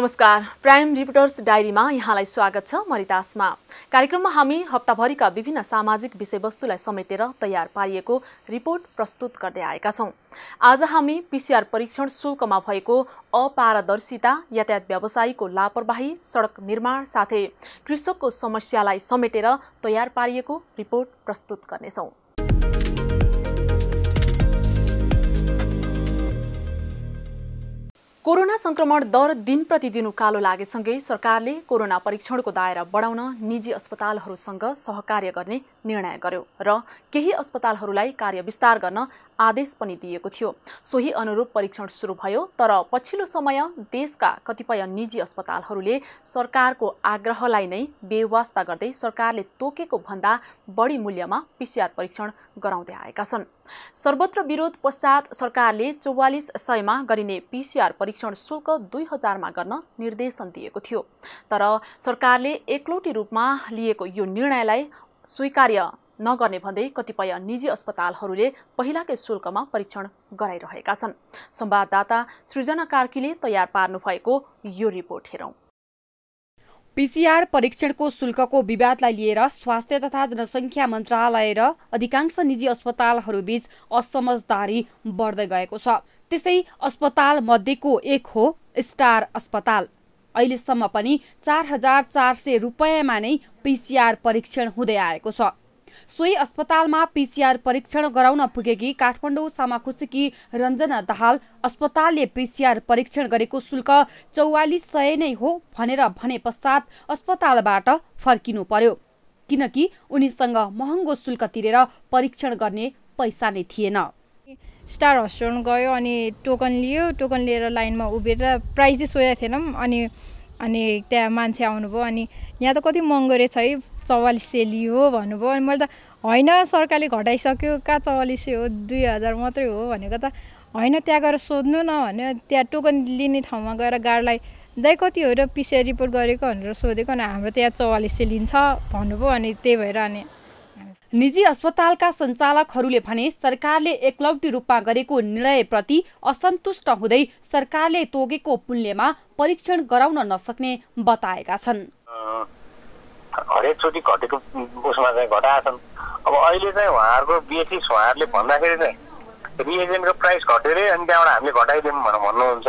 नमस्कार prime reporters डायरीमा यहाँलाई स्वागत छ म रितासमा कार्यक्रममा हामी हप्ताभरिका विभिन्न सामाजिक विषयवस्तुलाई समेटेर तयार पारिएको रिपोर्ट प्रस्तुत गर्दै आएका छौँ आज हामी पिसिआर परीक्षण शुल्कमा भएको अपारदर्शिता यातायात व्यवसायीको लापरवाही सडक निर्माण साथै कृषकको समस्यालाई समेटेर तयार पारिएको रिपोर्ट प्रस्तुत गर्नेछौँ कोरोना संक्रमण दर दिन प्रतिदिन उकालो लागेसँगै सरकारले कोरोना परीक्षणको दायरा बढाउन निजी अस्पतालहरूसँग सहकार्य गर्ने निर्णय गर्यो र केही अस्पतालहरूलाई कार्य विस्तार गर्न आदेश पनि दिएको थियो सोही अनुरूप परीक्षण सुरु भयो तर पछिल्लो समय देशका कतिपय निजी अस्पतालहरूले सरकारको आग्रहलाई नै बेवास्ता गर्दै सरकारले तोकेको भन्दा बढी मूल्यमा पिसिआर परीक्षण गराउँदै आएका छन् सर्वत्र विरोध पश्चात सरकारले चौवालिस सयमा गरिने पिसिआर परीक्षण शुल्क दुई हजारमा गर्न निर्देशन दिएको थियो तर सरकारले एकलौटी रूपमा लिएको यो निर्णयलाई स्वीकार्य नगर्ने भन्दै कतिपय निजी अस्पतालहरूले पहिलाकै शुल्कमा परीक्षण गराइरहेका छन् संवाददाता सृजना कार्कीले तयार पार्नु भएको यो रिपोर्ट हेरौँ पिसिआर परीक्षणको शुल्कको विवादलाई लिएर स्वास्थ्य तथा जनसङ्ख्या मन्त्रालय र अधिकांश निजी अस्पतालहरूबीच असमझदारी बढ्दै गएको छ त्यसै अस्पताल मध्येको एक हो स्टार अस्पताल अहिलेसम्म पनि चार हजार चार सय रुपियाँमा नै पिसिआर परीक्षण हुँदै आएको छ सोही अस्पतालमा पिसिआर परीक्षण गराउन पुगेकी काठमाडौँ सामाखुसीकी रञ्जना दाहाल अस्पतालले पिसिआर परीक्षण गरेको शुल्क चौवालिस सय नै हो भनेर भने पश्चात अस्पतालबाट फर्किनु पर्यो किनकि उनीसँग महँगो शुल्क तिरेर परीक्षण गर्ने पैसा नै थिएन स्टार हस्पिटल गयो अनि टोकन लियो टोकन लिएर लाइनमा उभिएर प्राइजै सोधेको थिएनौँ अनि अनि त्यहाँ मान्छे आउनुभयो अनि यहाँ त कति महँगो रहेछ है चौवालिस सय लियो भन्नुभयो अनि मैले त होइन सरकारले घटाइसक्यो कहाँ चौवालिस सय हो दुई हजार मात्रै हो भनेको त होइन त्यहाँ गएर सोध्नु न भने त्यहाँ टोकन लिने ठाउँमा गएर गाडलाई दाइ कति हो र पिसिआर रिपोर्ट गरेको भनेर सोधेको अनि हाम्रो त्यहाँ चौवालिस सय लिन्छ भन्नुभयो अनि त्यही भएर अनि निजी अस्पतालका सञ्चालकहरूले भने सरकारले एकलौटी रूपमा गरेको निर्णयप्रति असन्तुष्ट हुँदै सरकारले तोगेको मूल्यमा परीक्षण गराउन नसक्ने बताएका छन् हरेकचोटि घटेको उसमा चाहिँ घटाएका छन् अब अहिले चाहिँ उहाँहरूको बेसिस उहाँहरूले भन्दाखेरि चाहिँ रिएजेन्टको प्राइस घटेरै अनि त्यहाँबाट हामीले घटाइदिउँ भनेर भन्नुहुन्छ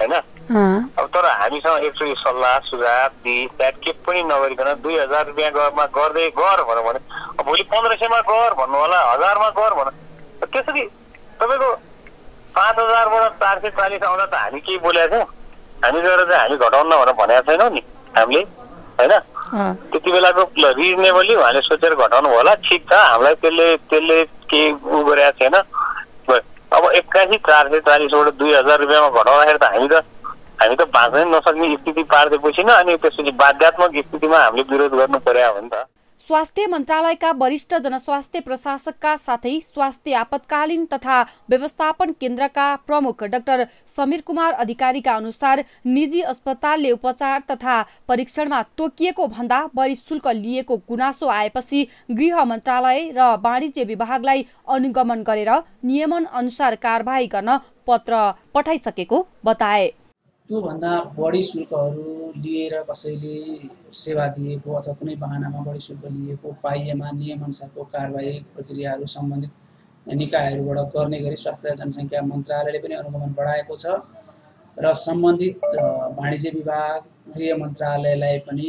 होइन अब तर हामीसँग एकचोटि सल्लाह सुझाव दिए द्याट के पनि नगरिकन दुई हजार रुपियाँ गर्दै गर भनेर भने अब भोलि पन्ध्र सयमा गर भन्नु होला हजारमा गर भन त्यसरी तपाईँको पाँच हजारबाट चार सय चालिस आउँदा त हामी केही बोलेको छौँ हामी गएर चाहिँ हामी घटाउन भनेर भनेको छैनौँ नि हामीले होइन त्यति बेलाको रिजनेबली उहाँले सोचेर घटाउनु होला ठिक छ हामीलाई त्यसले त्यसले केही उ गरेको छैन अब एक्कासी चार सय चालिसबाट दुई हजार रुपियाँमा घटाउँदाखेरि त हामी त हामी त बाँच्नै नसक्ने स्थिति पारिदिएपछि न अनि त्यसपछि बाध्यात्मक स्थितिमा हामीले विरोध गर्नु पर्यो हो नि त स्वास्थ्य मन्त्रालयका वरिष्ठ जनस्वास्थ्य प्रशासकका साथै स्वास्थ्य आपतकालीन तथा व्यवस्थापन केन्द्रका प्रमुख डाक्टर समीर कुमार अधिकारीका अनुसार निजी अस्पतालले उपचार तथा परीक्षणमा तोकिएको भन्दा बढी शुल्क लिएको गुनासो आएपछि गृह मन्त्रालय र वाणिज्य विभागलाई अनुगमन गरेर नियमन अनुसार कारवाही गर्न पत्र पठाइसकेको बताए त्योभन्दा बढी शुल्कहरू लिएर कसैले सेवा दिएको अथवा कुनै बहानामा बढी शुल्क लिएको पाइएमा नियमअनुसारको कारवाही प्रक्रियाहरू सम्बन्धित निकायहरूबाट गर्ने गरी स्वास्थ्य जनसङ्ख्या मन्त्रालयले पनि अनुगमन बढाएको छ र सम्बन्धित वाणिज्य विभाग गृह मन्त्रालयलाई पनि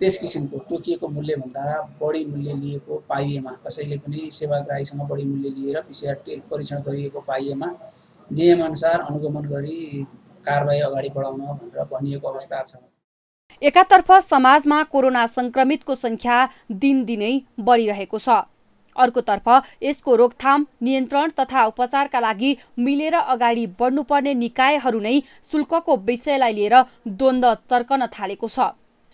त्यस किसिमको तोकिएको मूल्यभन्दा बढी मूल्य लिएको पाइएमा कसैले पनि सेवाग्राहीसँग बढी मूल्य लिएर पिसिआर परीक्षण गरिएको पाइएमा नियमअनुसार अनुगमन गरी कारवाही अगाडि बढाउन भनेर भनिएको अवस्था छ एकातर्फ समाजमा कोरोना संक्रमितको संख्या दिनदिनै बढिरहेको छ अर्कोतर्फ यसको रोकथाम नियन्त्रण तथा उपचारका लागि मिलेर अगाडि बढ्नुपर्ने निकायहरू नै शुल्कको विषयलाई लिएर द्वन्द चर्कन थालेको छ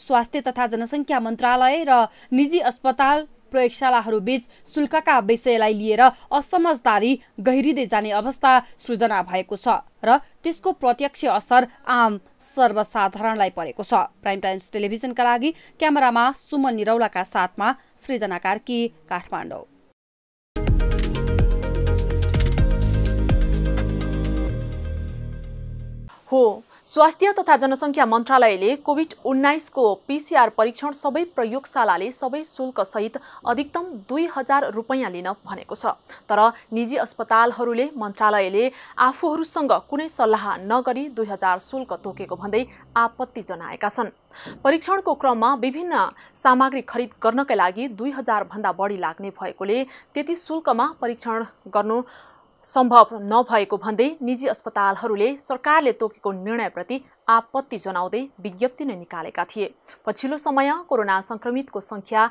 स्वास्थ्य तथा जनसङ्ख्या मन्त्रालय र निजी अस्पताल प्रयोगशालाहरूबीच शुल्कका विषयलाई लिएर असमझदारी गहिरिँदै जाने अवस्था सृजना भएको छ र त्यसको प्रत्यक्ष असर आम सर्वसाधारणलाई परेको छ प्राइम टाइम्स टेलिभिजनका लागि क्यामेरामा सुमन निरौलाका साथमा सृजना कार्की काठमाडौँ स्वास्थ्य तथा जनसङ्ख्या मन्त्रालयले कोभिड उन्नाइसको पिसिआर परीक्षण सबै प्रयोगशालाले सबै शुल्कसहित अधिकतम दुई हजार रुपैयाँ लिन भनेको छ तर निजी अस्पतालहरूले मन्त्रालयले आफूहरूसँग कुनै सल्लाह नगरी दुई हजार शुल्क तोकेको भन्दै आपत्ति जनाएका छन् परीक्षणको क्रममा विभिन्न सामग्री खरिद गर्नकै लागि दुई हजारभन्दा बढी लाग्ने भएकोले त्यति शुल्कमा परीक्षण गर्नु सम्भव नभएको भन्दै निजी अस्पतालहरूले सरकारले तोकेको निर्णयप्रति आपत्ति जनाउँदै विज्ञप्ति नै निकालेका थिए पछिल्लो समय कोरोना सङ्क्रमितको सङ्ख्या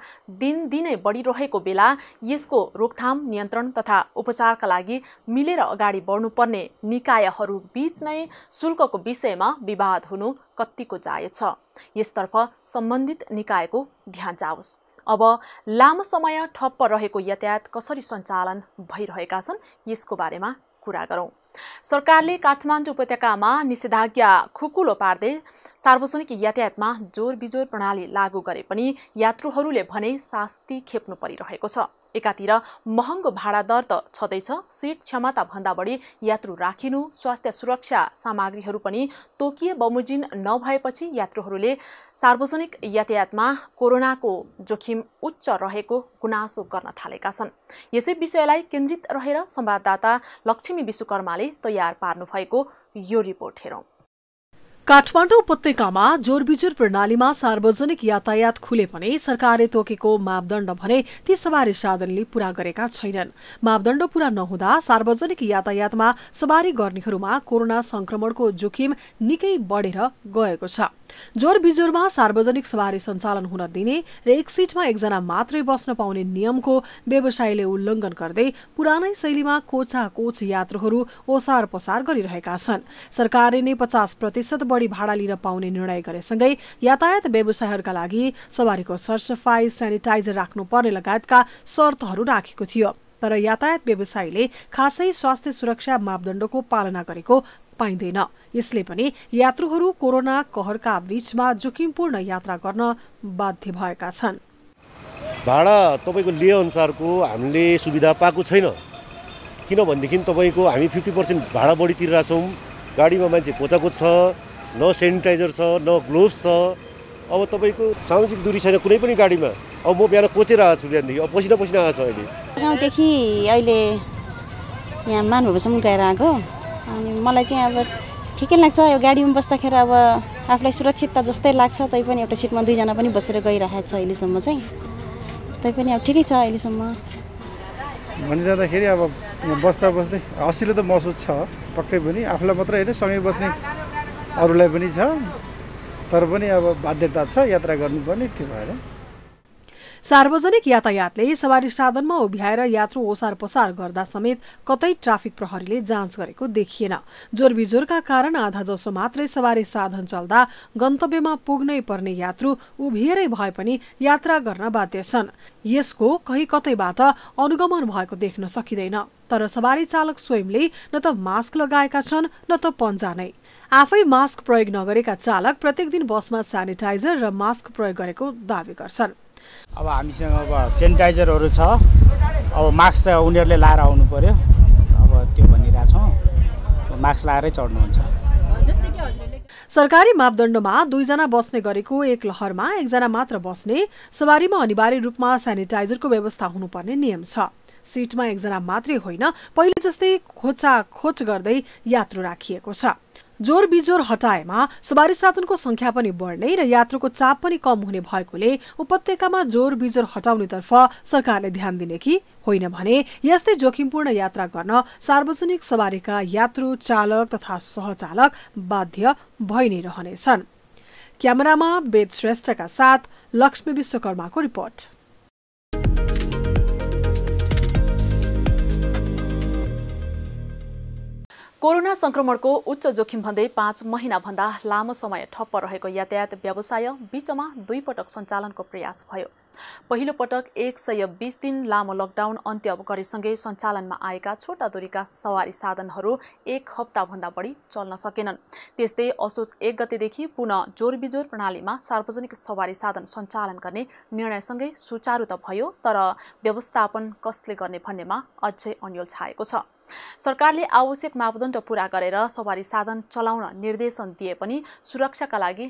दिनदिनै बढिरहेको बेला यसको रोकथाम नियन्त्रण तथा उपचारका लागि मिलेर अगाडि बढ्नुपर्ने निकायहरूबीच नै शुल्कको विषयमा विवाद हुनु कत्तिको जायज छ यसतर्फ सम्बन्धित निकायको ध्यान जाओस् अब लामो समय ठप्प रहेको यातायात कसरी सञ्चालन भइरहेका छन् यसको बारेमा कुरा गरौँ सरकारले काठमाडौँ उपत्यकामा निषेधाज्ञा खुकुलो पार्दै सार्वजनिक यातायातमा जोर बिजोर प्रणाली लागू गरे पनि यात्रुहरूले भने सास्ती खेप्नु परिरहेको छ एकातिर महँगो भाडा दर त छँदैछ सिट क्षमताभन्दा बढी यात्रु राखिनु स्वास्थ्य सुरक्षा सामग्रीहरू पनि तोकिए बमोजिम नभएपछि यात्रुहरूले सार्वजनिक यातायातमा कोरोनाको जोखिम उच्च रहेको गुनासो गर्न थालेका छन् यसै विषयलाई केन्द्रित रहेर संवाददाता लक्ष्मी विश्वकर्माले तयार पार्नुभएको यो रिपोर्ट हेरौँ काठमाडौँ उपत्यकामा जोरबिजोर प्रणालीमा सार्वजनिक यातायात खुले पनि सरकारले तोकेको मापदण्ड भने ती सवारी साधनले पूरा गरेका छैनन् मापदण्ड पूरा नहुँदा सार्वजनिक यातायातमा सवारी गर्नेहरूमा कोरोना संक्रमणको जोखिम निकै बढेर गएको छ जोर बिजोरमा सार्वजनिक सवारी सञ्चालन हुन दिने र एक सिटमा एकजना मात्रै बस्न पाउने नियमको व्यवसायले उल्लङ्घन गर्दै पुरानै शैलीमा कोचा कोच यात्रुहरू ओसार पसार गरिरहेका छन् सरकारले नै पचास प्रतिशत बढी भाडा लिन पाउने निर्णय गरेसँगै यातायात व्यवसायहरूका लागि सवारीको सरसफाई सेनिटाइजर पर्ने लगायतका शर्तहरू राखेको थियो तर यातायात व्यवसायीले खासै स्वास्थ्य सुरक्षा मापदण्डको पालना गरेको पाइँदैन यसले पनि यात्रुहरू कोरोना कहरका बीचमा जोखिमपूर्ण यात्रा गर्न बाध्य भएका छन् भाडा तपाईँको लिएअनुसारको हामीले सुविधा पाएको छैन किनभनेदेखि तपाईँको हामी फिफ्टी पर्सेन्ट भाडा बढी तिरिरहेछौँ गाडीमा मान्छे कोचाकोच छ न सेनिटाइजर छ न ग्लोभ्स छ अब तपाईँको सामाजिक दूरी छैन कुनै पनि गाडीमा अब म बिहान कोचेर आएको छु बिहानदेखि अब पसिना पसिना आएको छ अहिले गाउँदेखि अहिले यहाँ मानभूसम्म गएर आएको अनि मलाई चाहिँ अब ठिकै लाग्छ यो गाडीमा बस्दाखेरि अब आफूलाई सुरक्षित त जस्तै लाग्छ तैपनि एउटा सिटमा दुईजना पनि बसेर गइरहेको छ अहिलेसम्म चाहिँ तैपनि अब ठिकै छ अहिलेसम्म भनिजाँदाखेरि अब बस्दा बस्दै असिलो त महसुस छ पक्कै पनि आफूलाई मात्रै होइन सँगै बस्ने अरूलाई पनि छ तर पनि अब बाध्यता छ यात्रा गर्नुपर्ने त्यो भएर सार्वजनिक यातायातले सवारी साधनमा उभ्याएर यात्रु ओसार पसार गर्दा समेत कतै ट्राफिक प्रहरीले जाँच गरेको देखिएन जोरबिजोरका कारण आधाजसो मात्रै सवारी साधन चल्दा गन्तव्यमा पुग्नै पर्ने यात्रु उभिएरै भए पनि यात्रा गर्न बाध्य छन् यसको कहीँ कतैबाट अनुगमन भएको देख्न सकिँदैन तर सवारी चालक स्वयंले न त मास्क लगाएका छन् न त पन्जा नै आफै मास्क प्रयोग नगरेका चालक प्रत्येक दिन बसमा सेनिटाइजर र मास्क प्रयोग गरेको दावी गर्छन् अब हामीसँग अब सेनिटाइजरहरू छ अब मास्क त उनीहरूले लाएर आउनु पऱ्यो अब त्यो छौँ मास्क लाएरै चढ्नुहुन्छ सरकारी मापदण्डमा दुईजना बस्ने गरेको एक लहरमा एकजना मात्र बस्ने सवारीमा अनिवार्य रूपमा सेनिटाइजरको व्यवस्था हुनुपर्ने नियम छ सिटमा एकजना मात्रै होइन पहिले जस्तै खोच गर्दै यात्रु राखिएको छ जोर बिजोर हटाएमा सवारी साधनको संख्या पनि बढ्ने र यात्रुको चाप पनि कम हुने भएकोले उपत्यकामा जोर बिजोर हटाउनेतर्फ सरकारले ध्यान दिने कि होइन भने यस्तै जोखिमपूर्ण यात्रा गर्न सार्वजनिक सवारीका यात्रु चालक तथा सहचालक बाध्य भइ नै रहनेछन् क्यामेरामा वेद श्रेष्ठका साथ लक्ष्मी विश्वकर्माको रिपोर्ट कोरोना संक्रमणको उच्च जोखिम भन्दै पाँच महिनाभन्दा लामो समय ठप्प रहेको यातायात व्यवसाय बीचमा दुईपटक सञ्चालनको प्रयास भयो पहिलो पटक एक सय बिस दिन लामो लकडाउन अन्त्य गरेसँगै सञ्चालनमा आएका छोटा दूरीका सवारी साधनहरू एक हप्ताभन्दा बढी चल्न सकेनन् त्यस्तै असोज एक गतेदेखि पुनः जोरबिजोर प्रणालीमा सार्वजनिक सवारी साधन सञ्चालन गर्ने निर्णयसँगै सुचारू त भयो तर व्यवस्थापन कसले गर्ने भन्नेमा अझै अन्यल छाएको छ सरकारले आवश्यक मापदण्ड पूरा गरेर सवारी साधन चलाउन निर्देशन दिए पनि सुरक्षाका लागि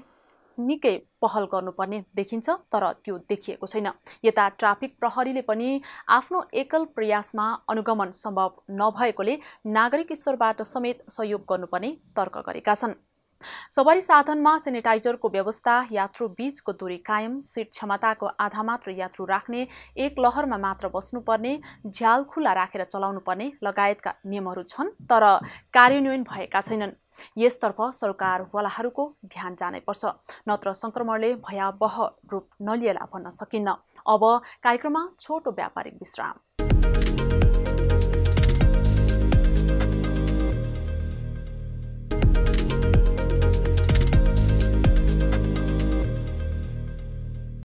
निकै पहल गर्नुपर्ने देखिन्छ तर त्यो देखिएको छैन यता ट्राफिक प्रहरीले पनि आफ्नो एकल प्रयासमा अनुगमन सम्भव नभएकोले नागरिक स्तरबाट समेत सहयोग गर्नुपर्ने तर्क गरेका छन् सवारी साधनमा सेनिटाइजरको व्यवस्था यात्रु बीचको दूरी कायम सिट क्षमताको आधा मात्र यात्रु राख्ने एक लहरमा मात्र बस्नुपर्ने झ्याल खुला राखेर चलाउनुपर्ने लगायतका नियमहरू छन् तर कार्यान्वयन भएका छैनन् यसतर्फ सरकारवालाहरूको ध्यान जानैपर्छ नत्र संक्रमणले भयावह रूप नलिएला भन्न सकिन्न अब कार्यक्रममा छोटो व्यापारिक विश्राम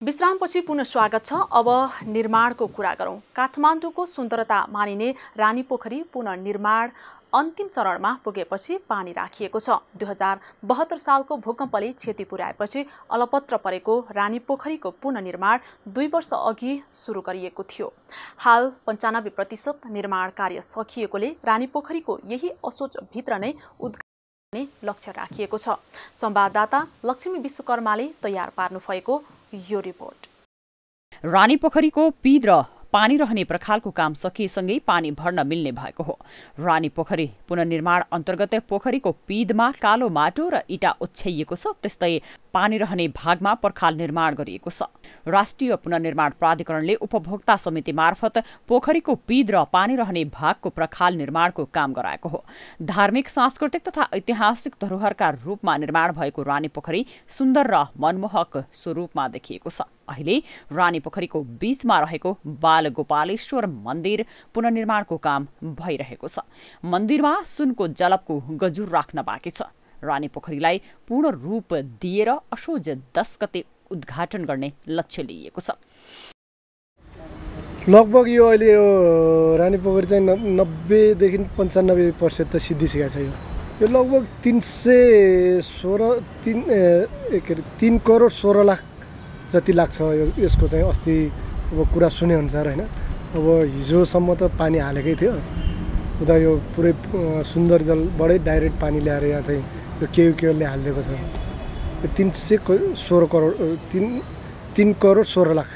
विश्रामपछि पुनः स्वागत छ अब निर्माणको कुरा गरौँ काठमाडौँको सुन्दरता मानिने रानीपोखरी पुनर्निर्माण अन्तिम चरणमा पुगेपछि पानी राखिएको छ दुई हजार बहत्तर सालको भूकम्पले क्षति पुर्याएपछि अलपत्र परेको रानी पोखरीको पुननिर्माण दुई वर्ष अघि सुरु गरिएको थियो हाल पन्चानब्बे प्रतिशत निर्माण कार्य सकिएकोले रानी पोखरीको यही भित्र नै उद्घाटन लक्ष्य राखिएको छ संवाददाता लक्ष्मी विश्वकर्माले तयार पार्नु भएको यो रिपोर्ट रानी पोखरीको पिद र पानी रहने प्रखालको काम सकिएसँगै पानी भर्न मिल्ने भएको हो रानी पोखरी पुननिर्माण अन्तर्गत पोखरीको पिदमा कालो माटो र इटा ओछ्याइएको छ त्यस्तै पानी रहने भागमा पर्खाल निर्माण गरिएको छ राष्ट्रिय पुनर्निर्माण प्राधिकरणले उपभोक्ता समिति मार्फत पोखरीको पिद र पानी रहने भागको पर्खाल निर्माणको काम गराएको हो धार्मिक सांस्कृतिक तथा ऐतिहासिक धरोहरका रूपमा निर्माण भएको रानी पोखरी सुन्दर र मनमोहक स्वरूपमा देखिएको छ अहिले रानी पोखरीको बीचमा रहेको बाल गोपालेश्वर मन्दिर पुननिर्माणको काम भइरहेको छ मन्दिरमा सुनको जलपको गजुर राख्न बाँकी छ रानी पोखरीलाई पूर्ण रूप दिएर असोज दस गते उद्घाटन गर्ने लक्ष्य लिइएको छ लगभग यो अहिले यो रानी पोखरी चाहिँ नब्बेदेखि पन्चानब्बे पर्सेन्ट त सिद्धिसकेको छ यो यो लगभग तिन सय सोह्र तिन के अरे तिन करोड सोह्र लाख जति लाग्छ यो यसको चाहिँ अस्ति अब कुरा सुनेअनुसार होइन अब हिजोसम्म त पानी हालेकै थियो उता यो पुरै सुन्दर जलबाटै डाइरेक्ट पानी ल्याएर यहाँ चाहिँ यो केयुकेएलले हालिदिएको छ यो तिन सय सोह्र करोड तिन तिन करोड सोह्र लाख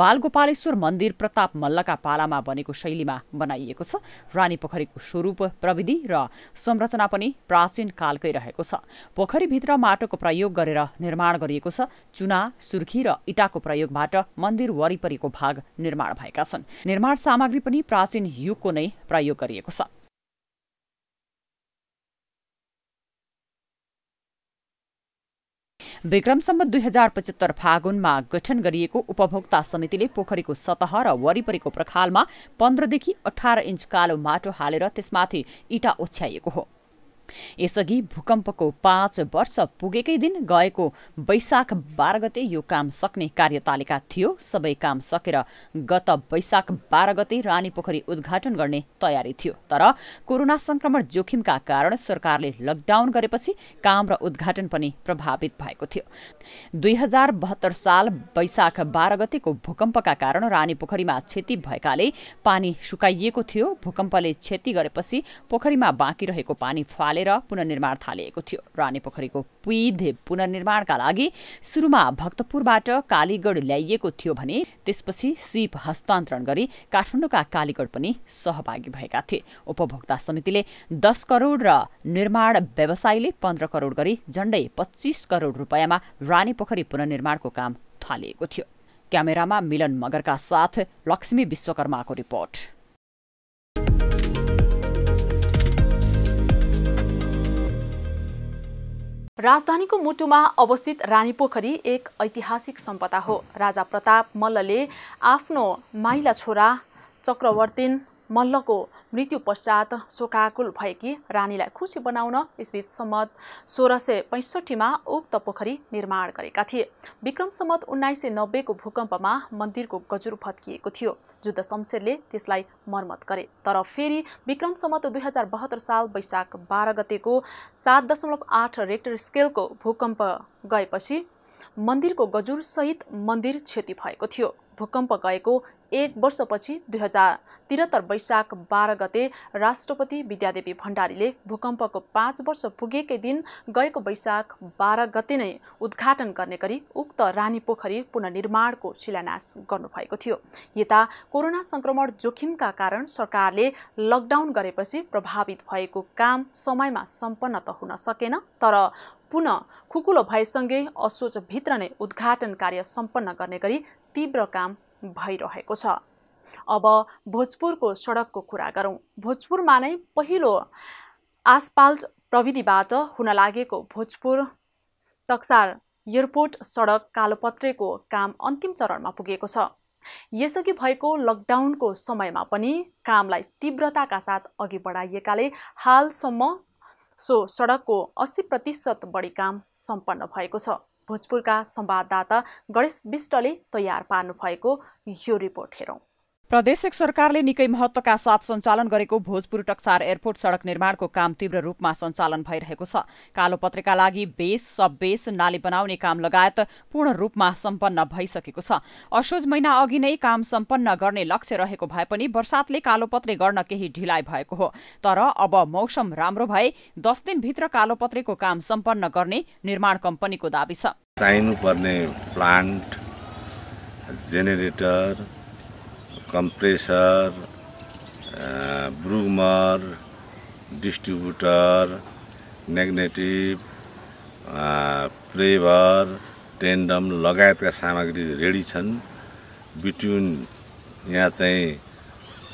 बालगोपालेश्वर मन्दिर प्रताप मल्लका पालामा बनेको शैलीमा बनाइएको छ रानी पोखरीको स्वरूप प्रविधि र संरचना पनि प्राचीन कालकै रहेको छ पोखरीभित्र माटोको प्रयोग गरेर निर्माण गरिएको छ चुना सुर्खी र इटाको प्रयोगबाट मन्दिर वरिपरिको भाग निर्माण भएका छन् निर्माण सामग्री पनि प्राचीन युगको नै प्रयोग गरिएको छ विक्रमसम्म दुई हजार पचहत्तर फागुनमा गठन गरिएको उपभोक्ता समितिले पोखरीको सतह र वरिपरिको प्रखालमा पन्ध्रदेखि अठार इन्च कालो माटो हालेर त्यसमाथि इँटा ओछ्याइएको हो यसअघि भूकम्पको पाँच वर्ष पुगेकै दिन गएको वैशाख बाह्र गते यो काम सक्ने कार्यतालिका थियो सबै काम सकेर गत वैशाख बाह्र गते रानी पोखरी उद्घाटन गर्ने तयारी थियो तर कोरोना संक्रमण जोखिमका कारण सरकारले लकडाउन गरेपछि काम र उद्घाटन पनि प्रभावित भएको थियो दुई हजार बहत्तर साल वैशाख बाह्र गतेको भूकम्पका कारण रानी पोखरीमा क्षति भएकाले पानी सुकाइएको थियो भूकम्पले क्षति गरेपछि पोखरीमा बाँकी रहेको पानी फाल हालेर पुनर्निर्माण थालिएको थियो रानी पोखरीको पिधे पुनर्निर्माणका लागि सुरुमा भक्तपुरबाट कालीगढ ल्याइएको थियो भने त्यसपछि सिप हस्तान्तरण गरी काठमाडौँका कालीगढ पनि सहभागी भएका थिए उपभोक्ता समितिले दस करोड र निर्माण व्यवसायीले पन्ध्र करोड गरी झण्डै पच्चिस करोड रुपियाँमा रानी पोखरी पुननिर्माणको काम थालिएको थियो क्यामेरामा मिलन मगरका साथ लक्ष्मी विश्वकर्माको रिपोर्ट राजधानीको मुटुमा अवस्थित पोखरी एक ऐतिहासिक सम्पदा हो राजा प्रताप मल्लले आफ्नो माइला छोरा चक्रवर्तिन मल्लको मृत्यु पश्चात शोकाकुल भएकी रानीलाई खुसी बनाउन इस्वी सम्मत सोह्र सय पैँसठीमा उक्त पोखरी निर्माण गरेका थिए विक्रम सम्मत उन्नाइस सय नब्बेको भूकम्पमा मन्दिरको गजुर भत्किएको थियो जुद्ध शमशेरले त्यसलाई मर्मत गरे तर फेरि विक्रम सम्मत दुई हजार बहत्तर साल वैशाख बाह्र गतेको सात दशमलव आठ रेक्टर स्केलको भूकम्प गएपछि मन्दिरको गजुरसहित मन्दिर क्षति भएको थियो भूकम्प गएको एक वर्षपछि दुई हजार त्रिहत्तर वैशाख बाह्र गते राष्ट्रपति विद्यादेवी भण्डारीले भूकम्पको पाँच वर्ष पुगेकै दिन गएको वैशाख बाह्र गते नै उद्घाटन गर्ने गरी उक्त रानी पोखरी पुननिर्माणको शिलान्यास गर्नुभएको थियो यता कोरोना सङ्क्रमण जोखिमका कारण सरकारले लकडाउन गरेपछि प्रभावित भएको काम समयमा सम्पन्न त हुन सकेन तर पुनः खुकुलो भएसँगै असोचभित्र नै उद्घाटन कार्य सम्पन्न गर्ने गरी तीव्र काम भइरहेको छ अब भोजपुरको सडकको कुरा गरौँ भोजपुरमा नै पहिलो आसपाल्ट प्रविधिबाट हुन लागेको भोजपुर तक्सार एयरपोर्ट सडक कालोपत्रेको काम अन्तिम चरणमा पुगेको छ यसअघि भएको लकडाउनको समयमा पनि कामलाई तीव्रताका साथ अघि बढाइएकाले हालसम्म सो सडकको अस्सी प्रतिशत बढी काम सम्पन्न भएको छ भोजपुरका संवाददाता गणेश विष्टले तयार पार्नुभएको यो रिपोर्ट हेरौँ प्रदेश सरकारले निकै महत्वका साथ सञ्चालन गरेको भोजपुर टक्सार एयरपोर्ट सड़क निर्माणको काम तीव्र रूपमा सञ्चालन भइरहेको छ कालो लागि बेस सब बेस नाली बनाउने काम लगायत पूर्ण रूपमा सम्पन्न भइसकेको छ असोज महिना अघि नै काम सम्पन्न गर्ने लक्ष्य रहेको भए पनि वर्षातले कालोपत्रे गर्न केही ढिलाइ भएको हो तर अब मौसम राम्रो भए दस दिनभित्र कालोपत्रेको काम सम्पन्न गर्ने निर्माण कम्पनीको दावी छ जेनेरेटर कम्प्रेसर ब्रुमर डिस्ट्रिब्युटर म्याग्नेटिभ प्रेभर टेन्डम लगायतका सामग्री रेडी छन् बिट्युन यहाँ चाहिँ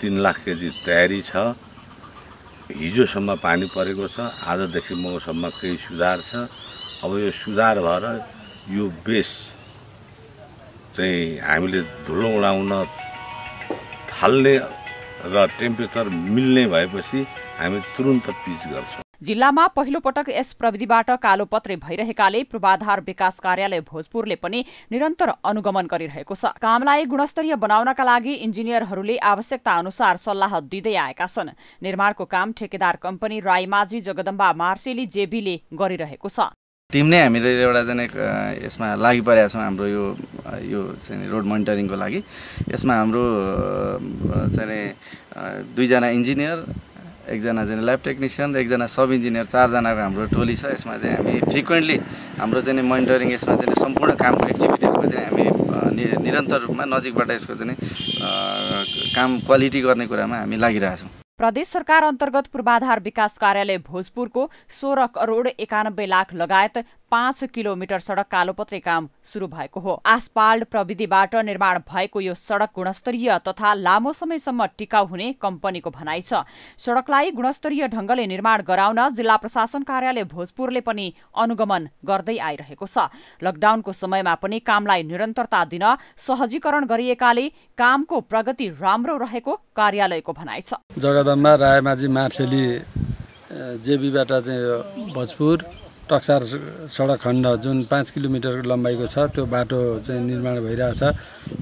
तिन लाख केजी तयारी छ हिजोसम्म पानी परेको छ आजदेखि मौसममा केही सुधार छ अब यो सुधार भएर यो बेस चाहिँ हामीले धुलो उडाउन थाल्ने र टेम्परेचर मिल्ने भएपछि हामी तुरुन्त पिच गर्छौँ जिल्लामा पहिलो पटक यस प्रविधिबाट कालो पत्रे भइरहेकाले पूर्वाधार विकास कार्यालय भोजपुरले पनि निरन्तर अनुगमन गरिरहेको छ कामलाई गुणस्तरीय बनाउनका लागि इन्जिनियरहरूले आवश्यकता अनुसार सल्लाह दिँदै आएका छन् निर्माणको काम ठेकेदार कम्पनी राईमाझी जगदम्बा मार्सेली जेबीले गरिरहेको छ टिम नै हामीले एउटा जाने यसमा लागि परेका छौँ हाम्रो यो यो चाहिँ रोड मोनिटरिङको लागि यसमा हाम्रो चाहिँ दुईजना इन्जिनियर एकजना चाहिँ ल्याब टेक्निसियन र एकजना सब इन्जिनियर चारजनाको हाम्रो टोली छ यसमा चाहिँ हामी फ्रिक्वेन्टली हाम्रो चाहिँ मोनिटरिङ यसमा चाहिँ सम्पूर्ण कामको एक्टिभिटीहरूको चाहिँ हामी निरन्तर रूपमा नजिकबाट यसको चाहिँ काम क्वालिटी गर्ने कुरामा हामी लागिरहेछौँ प्रदेश सरकार अन्तर्गत पूर्वाधार विकास कार्यालय भोजपुरको सोह्र करोड एकानब्बे लाख लगायत पाँच किलोमिटर सडक कालोपत्रे काम सुरु भएको हो आसपाल्ड प्रविधिबाट निर्माण भएको यो सडक गुणस्तरीय तथा लामो समयसम्म टिकाउ हुने कम्पनीको भनाइ छ सडकलाई गुणस्तरीय ढंगले निर्माण गराउन जिल्ला प्रशासन कार्यालय भोजपुरले पनि अनुगमन गर्दै आइरहेको छ लकडाउनको समयमा पनि कामलाई निरन्तरता दिन सहजीकरण गरिएकाले कामको प्रगति राम्रो रहेको कार्यालयको भनाइ छ जगदम्बा रायमाझी मार्सेली जेबीबाट चाहिँ भोजपुर टक्सार सडक खण्ड जुन पाँच किलोमिटर लम्बाइको छ त्यो बाटो चाहिँ निर्माण भइरहेछ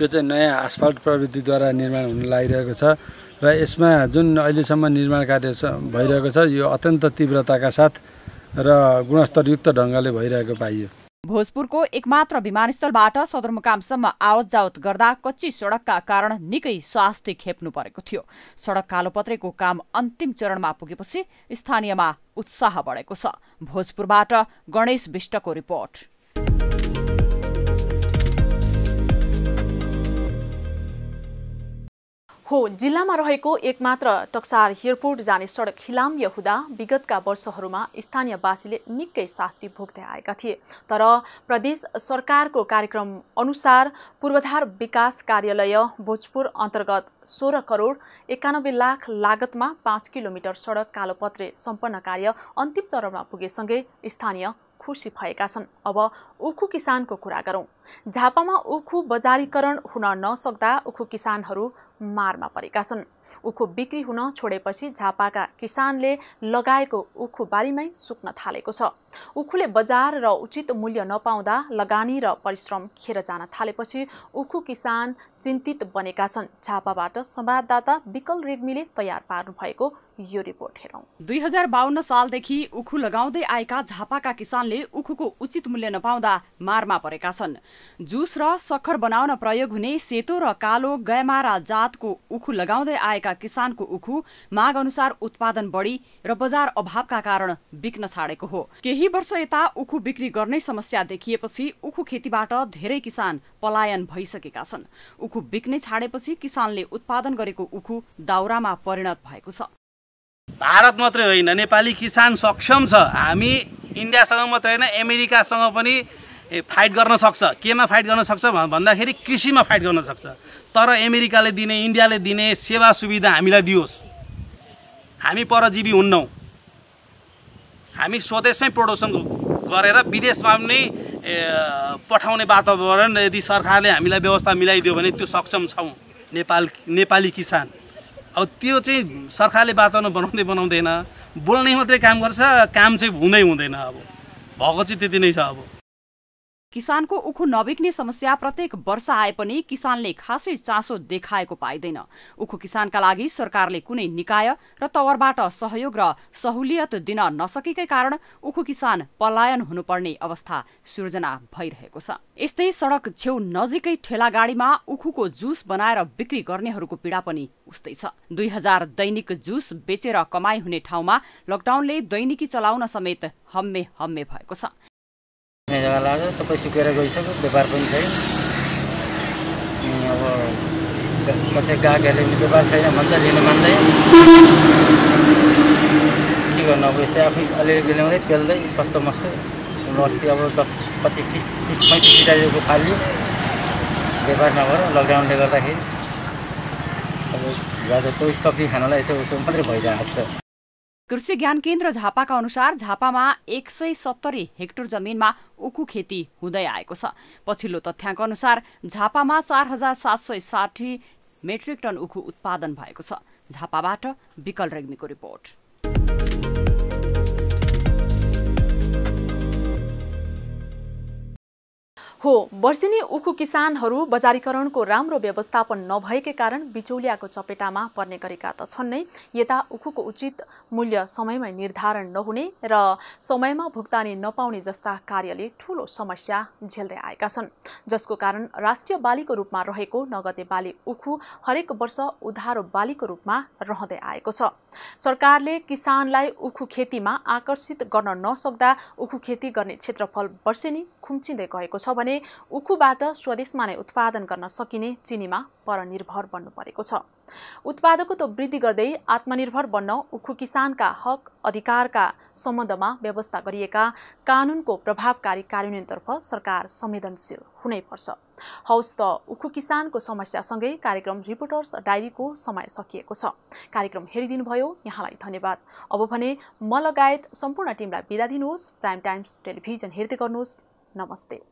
यो चाहिँ नयाँ आसफाल्ट प्रविधिद्वारा निर्माण हुन लागिरहेको छ र यसमा जुन अहिलेसम्म निर्माण कार्य भइरहेको छ यो अत्यन्त तीव्रताका साथ र गुणस्तरयुक्त ढङ्गले भइरहेको पाइयो भोजपुरको एकमात्र विमानस्थलबाट सदरमुकामसम्म आवत जावत गर्दा कच्ची सड़कका कारण निकै स्वास्थ्य खेप्नु परेको थियो सड़क कालोपत्रेको काम अन्तिम चरणमा पुगेपछि स्थानीयमा उत्साह बढेको छ भोजपुरबाट गणेश विष्टको रिपोर्ट हो जिल्लामा रहेको एकमात्र टक्सार एयरपोर्ट जाने सडक हिलाम्य हुँदा विगतका वर्षहरूमा स्थानीयवासीले निकै शास्ति भोग्दै आएका थिए तर प्रदेश सरकारको कार्यक्रम अनुसार पूर्वाधार विकास कार्यालय भोजपुर अन्तर्गत सोह्र करोड एकानब्बे लाख लागतमा पाँच किलोमिटर सडक कालोपत्रे सम्पन्न कार्य अन्तिम चरणमा पुगेसँगै स्थानीय खुसी भएका छन् अब उखु किसानको कुरा गरौँ झापामा उखु बजारीकरण हुन नसक्दा उखु किसानहरू मारमा परेका छन् उखु बिक्री हुन छोडेपछि झापाका किसानले लगाएको उखु बारीमै सुक्न थालेको छ उखुले बजार र उचित मूल्य नपाउँदा लगानी र परिश्रम खेर जान थालेपछि उखु किसान चिन्तित बनेका छन् झापाबाट संवाददाता विकल रेग्मीले तयार पार्नु भएको यो रिपोर्ट हेरौँ दुई हजार बाहन्न सालदेखि उखु लगाउँदै आएका झापाका किसानले उखुको उचित मूल्य नपाउँदा मारमा परेका छन् जुस र सक्खर बनाउन प्रयोग हुने सेतो र कालो गयमारा जातको उखु लगाउँदै आए आएका किसानको उखु माग अनुसार उत्पादन बढी र बजार अभावका कारण बिक्न छाडेको हो केही वर्ष यता उखु बिक्री गर्ने समस्या देखिएपछि उखु खेतीबाट धेरै किसान पलायन भइसकेका छन् उखु बिक्ने छाडेपछि किसानले उत्पादन गरेको उखु दाउरामा परिणत भएको छ भारत मात्रै होइन नेपाली किसान सक्षम छ हामी इन्डियासँग मात्रै होइन अमेरिकासँग पनि फाइट गर्न सक्छ केमा फाइट गर्न सक्छ भन्दाखेरि कृषिमा फाइट गर्न सक्छ तर अमेरिकाले दिने इन्डियाले दिने सेवा सुविधा हामीलाई दियोस् हामी परजीवी हुन्नौँ हामी स्वदेशमै प्रडक्सन गरेर विदेशमा पनि पठाउने वातावरण यदि सरकारले हामीलाई व्यवस्था मिलाइदियो भने त्यो सक्षम छौँ नेपाल नेपाली किसान अब त्यो चाहिँ सरकारले वातावरण बनाउँदै बनाउँदैन बोल्ने मात्रै काम गर्छ काम चाहिँ हुँदै हुँदैन अब भएको चाहिँ त्यति नै छ अब किसानको उखु नबिक्ने समस्या प्रत्येक वर्ष आए पनि किसानले खासै चासो देखाएको पाइँदैन उखु किसानका लागि सरकारले कुनै निकाय र तवरबाट सहयोग र सहुलियत दिन नसकेकै कारण उखु किसान पलायन हुनुपर्ने अवस्था सृजना भइरहेको छ यस्तै सड़क छेउ नजिकै ठेला गाडीमा उखुको जुस बनाएर बिक्री गर्नेहरूको पीडा पनि उस्तै छ दुई हजार दैनिक जुस बेचेर कमाई हुने ठाउँमा लकडाउनले दैनिकी चलाउन समेत हम्मे हम्मे भएको छ जग्गा लाग्यो सबै सुकेर गइसक्यो व्यापार पनि छैन अनि अब कसै पनि व्यापार छैन भन्छ लिनु मान्दैन के गर्नु अब यस्तै आफै अलिअलि बिलाउँदै पेल्दै सस्तो मस्तो अस्ति अब दस पच्चिस तिस तिस पैँतिस टाइपको फालियो व्यापार नभएर लकडाउनले गर्दाखेरि अब कोही सब्जी खानलाई यसो उसो मात्रै भइरहेको छ कृषि ज्ञान केन्द्र झापाका अनुसार झापामा एक सय सत्तरी हेक्टर जमिनमा उखु खेती हुँदै आएको छ पछिल्लो तथ्याङ्क अनुसार झापामा चार हजार सात सय साठी मेट्रिक टन उखु उत्पादन भएको छ झापाबाट विकल रेग्मीको रिपोर्ट हो वर्षिनी उखु किसानहरू बजारीकरणको राम्रो व्यवस्थापन नभएकै कारण बिचौलियाको चपेटामा पर्ने गरेका त छन् नै यता उखुको उचित मूल्य समयमै निर्धारण नहुने र समयमा भुक्तानी नपाउने जस्ता कार्यले ठूलो समस्या झेल्दै आएका छन् जसको कारण राष्ट्रिय बालीको रूपमा रहेको नगदे बाली उखु हरेक वर्ष उधारो बालीको रूपमा रहँदै आएको छ सरकारले किसानलाई उखु खेतीमा आकर्षित गर्न नसक्दा उखु खेती गर्ने क्षेत्रफल वर्षेनी खुम्चिँदै गएको छ भने भने उखुबाट स्वदेशमा नै उत्पादन गर्न सकिने चिनीमा परनिर्भर बन्नु परेको छ उत्पादकत्व वृद्धि गर्दै आत्मनिर्भर बन्न उखु किसानका हक अधिकारका सम्बन्धमा व्यवस्था गरिएका कानुनको प्रभावकारी कार्यान्वयनतर्फ सरकार संवेदनशील हुनैपर्छ हौस् त उखु किसानको समस्यासँगै कार्यक्रम रिपोर्टर्स डायरीको समय सकिएको छ कार्यक्रम हेरिदिनुभयो यहाँलाई धन्यवाद अब भने म लगायत सम्पूर्ण टिमलाई बिदा दिनुहोस् प्राइम टाइम्स टेलिभिजन हेर्दै गर्नुहोस् नमस्ते